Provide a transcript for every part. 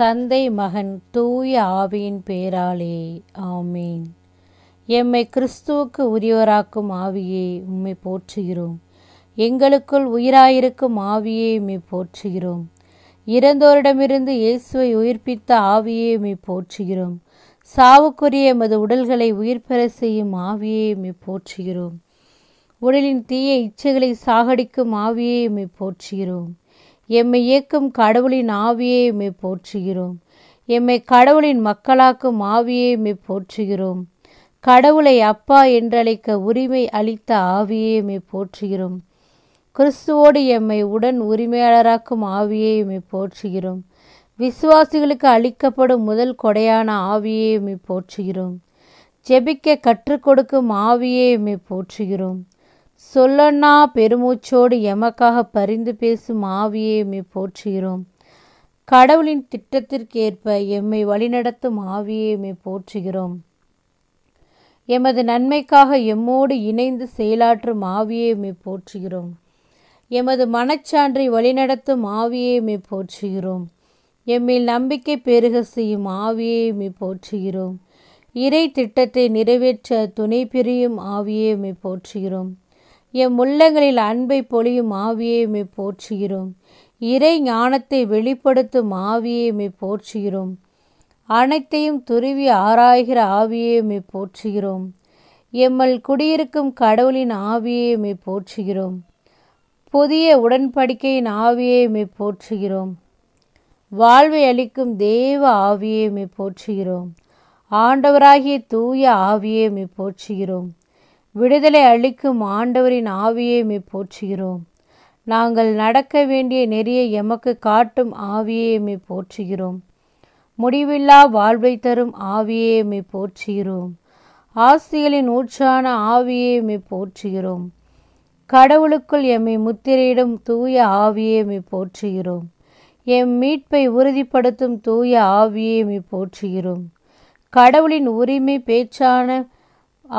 தந்தை மகன் தூய ஆவியின் பேராலே ஆமீன் எம்மை கிறிஸ்துவுக்கு உரியவராக்கும் ஆவியை உம்மை போற்றுகிறோம் எங்களுக்குள் உயிராயிருக்கும் ஆவியை உம்மை போற்றுகிறோம் இறந்தோரிடமிருந்து இயேசுவை உயிர்ப்பித்த ஆவியே உம்மை போற்றுகிறோம் சாவுக்குரிய எமது உடல்களை உயிர்பெற செய்யும் ஆவியே உம்மை போற்றுகிறோம் உடலின் தீய இச்சைகளை சாகடிக்கும் ஆவியை உம்மை போற்றுகிறோம் எம்மை இயக்கும் கடவுளின் ஆவியை எம்மை போற்றுகிறோம் எம்மை கடவுளின் மக்களாக்கும் ஆவியை எம்மை போற்றுகிறோம் கடவுளை அப்பா என்றழைக்க உரிமை அளித்த ஆவியை எம்மை போற்றுகிறோம் கிறிஸ்துவோடு எம்மை உடன் உரிமையாளராக்கும் ஆவியை எம்மை போற்றுகிறோம் விசுவாசிகளுக்கு அளிக்கப்படும் முதல் கொடையான ஆவியை எம்மை போற்றுகிறோம் ஜெபிக்க கற்றுக் கொடுக்கும் ஆவியை எம்மை போற்றுகிறோம் சொல்லண்ணா பெருமூச்சோடு எமக்காக பரிந்து பேசும் ஆவியை எம்மை போற்றுகிறோம் கடவுளின் திட்டத்திற்கேற்ப எம்மை வழிநடத்தும் ஆவியை எம்மை போற்றுகிறோம் எமது நன்மைக்காக எம்மோடு இணைந்து செயலாற்றும் ஆவியை எம்மை போற்றுகிறோம் எமது மனச்சான்றை வழிநடத்தும் ஆவியை எம்மை போற்றுகிறோம் எம்மில் நம்பிக்கை பெருக செய்யும் ஆவியை எம்மை போற்றுகிறோம் இறை திட்டத்தை நிறைவேற்ற துணை பிரியும் ஆவியை எம்மை போற்றுகிறோம் எம் உள்ளங்களில் அன்பை பொழியும் ஆவியை மே போற்றுகிறோம் இறை ஞானத்தை வெளிப்படுத்தும் ஆவியை மே போற்றுகிறோம் அனைத்தையும் துருவி ஆராய்கிற ஆவியை மே போற்றுகிறோம் எம்மல் குடியிருக்கும் கடவுளின் ஆவியை மே போற்றுகிறோம் புதிய உடன்படிக்கையின் ஆவியை மே போற்றுகிறோம் வாழ்வை அளிக்கும் தேவ ஆவியை மே போற்றுகிறோம் ஆண்டவராகிய தூய ஆவியை மே போற்றுகிறோம் விடுதலை அளிக்கும் ஆண்டவரின் ஆவியை மே போற்றுகிறோம் நாங்கள் நடக்க வேண்டிய நெறியை எமக்கு காட்டும் ஆவியை மே போற்றுகிறோம் முடிவில்லா வாழ்வை தரும் ஆவியை மே போற்றுகிறோம் ஆசிகளின் ஊற்றான ஆவியை மே போற்றுகிறோம் கடவுளுக்குள் எம்மை முத்திரையிடும் தூய ஆவியை மே போற்றுகிறோம் எம் மீட்பை உறுதிப்படுத்தும் தூய ஆவியை மே போற்றுகிறோம் கடவுளின் உரிமை பேச்சான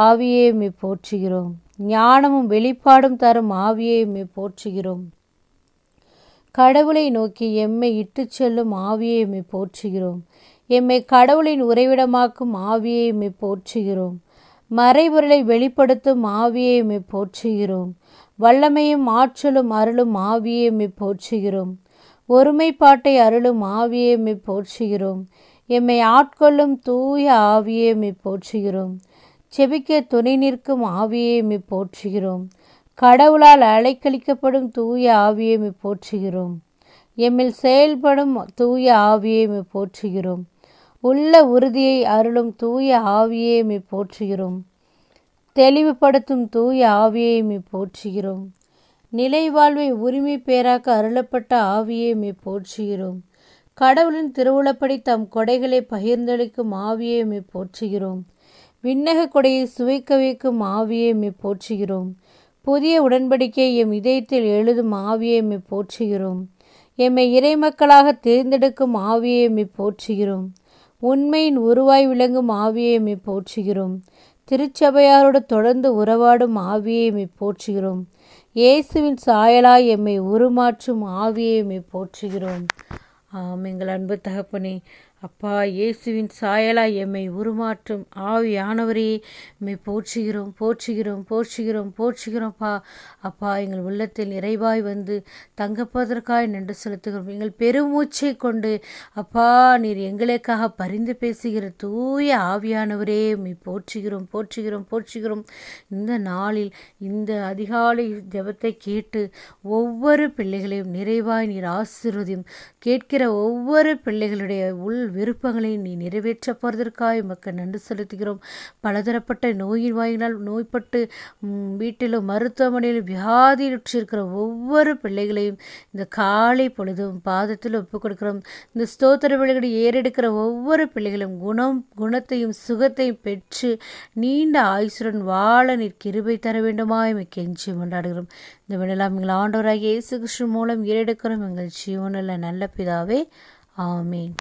ஆவியை மே போற்றுகிறோம் ஞானமும் வெளிப்பாடும் தரும் ஆவியை மே போற்றுகிறோம் கடவுளை நோக்கி எம்மை இட்டு செல்லும் ஆவியை மே போற்றுகிறோம் எம்மை கடவுளின் உறைவிடமாக்கும் ஆவியை மே போற்றுகிறோம் மறைபொருளை வெளிப்படுத்தும் ஆவியை மே போற்றுகிறோம் வல்லமையும் ஆற்றலும் அருளும் ஆவியை மே போற்றுகிறோம் ஒருமைப்பாட்டை அருளும் ஆவியை மே போற்றுகிறோம் எம்மை ஆட்கொள்ளும் தூய ஆவியை மீ போற்றுகிறோம் செபிக்க துணை நிற்கும் ஆவியை போற்றுகிறோம் கடவுளால் அலைக்கழிக்கப்படும் தூய ஆவியை மி போற்றுகிறோம் எம்மில் செயல்படும் தூய ஆவியை மி போற்றுகிறோம் உள்ள உறுதியை அருளும் தூய ஆவியை மி போற்றுகிறோம் தெளிவுபடுத்தும் தூய ஆவியை போற்றுகிறோம் நிலை வாழ்வை உரிமை பேராக்க அருளப்பட்ட ஆவியை போற்றுகிறோம் கடவுளின் திருவுளப்படி தம் கொடைகளை பகிர்ந்தளிக்கும் ஆவியை போற்றுகிறோம் விண்ணக கொடையை சுவைக்க வைக்கும் ஆவியை மே போற்றுகிறோம் புதிய உடன்படிக்கை எம் இதயத்தில் எழுதும் ஆவியை மே போற்றுகிறோம் எம்மை இறைமக்களாக தேர்ந்தெடுக்கும் ஆவியை மே போற்றுகிறோம் உண்மையின் உருவாய் விளங்கும் ஆவியை மே போற்றுகிறோம் திருச்சபையாரோடு தொடர்ந்து உறவாடும் ஆவியை மே போற்றுகிறோம் இயேசுவின் சாயலாய் எம்மை உருமாற்றும் ஆவியை மே போற்றுகிறோம் எங்கள் அன்பு தகப்பனே அப்பா இயேசுவின் சாயலாய் எம்மை உருமாற்றும் ஆவியானவரே எம்மை போற்றுகிறோம் போற்றுகிறோம் போற்றுகிறோம் போற்றுகிறோம்ப்பா அப்பா எங்கள் உள்ளத்தில் நிறைவாய் வந்து தங்கப்பதற்காய் நின்று செலுத்துகிறோம் எங்கள் பெருமூச்சை கொண்டு அப்பா நீர் எங்களுக்காக பரிந்து பேசுகிற தூய ஆவியானவரே எம்மை போற்றுகிறோம் போற்றுகிறோம் போற்றுகிறோம் இந்த நாளில் இந்த அதிகாலை ஜபத்தை கேட்டு ஒவ்வொரு பிள்ளைகளையும் நிறைவாய் நீர் ஆசிர்வதியும் கேட்கிற ஒவ்வொரு பிள்ளைகளுடைய உள் விருப்பங்களை நீ நிறைவேற்ற போகிறதற்காக உமக்கு நன்றி செலுத்துகிறோம் பலதரப்பட்ட நோயின் வாயினால் நோய்பட்டு வீட்டிலும் மருத்துவமனையிலும் வியாதியுற்றிருக்கிற ஒவ்வொரு பிள்ளைகளையும் இந்த காலை பொழுதும் பாதத்தில் ஒப்புக் கொடுக்கிறோம் இந்த ஸ்தோத்திர விலைகளை ஏறெடுக்கிற ஒவ்வொரு பிள்ளைகளும் குணம் குணத்தையும் சுகத்தையும் பெற்று நீண்ட ஆயுசுடன் வாழ நீர் கிருபை தர வேண்டுமா எம்மை கெஞ்சி கொண்டாடுகிறோம் இந்த விடலாம் எங்கள் ஆண்டவராக இயேசு கிருஷ்ணன் மூலம் ஏறெடுக்கிறோம் எங்கள் ஜீவனில் நல்ல பிதாவே Amen.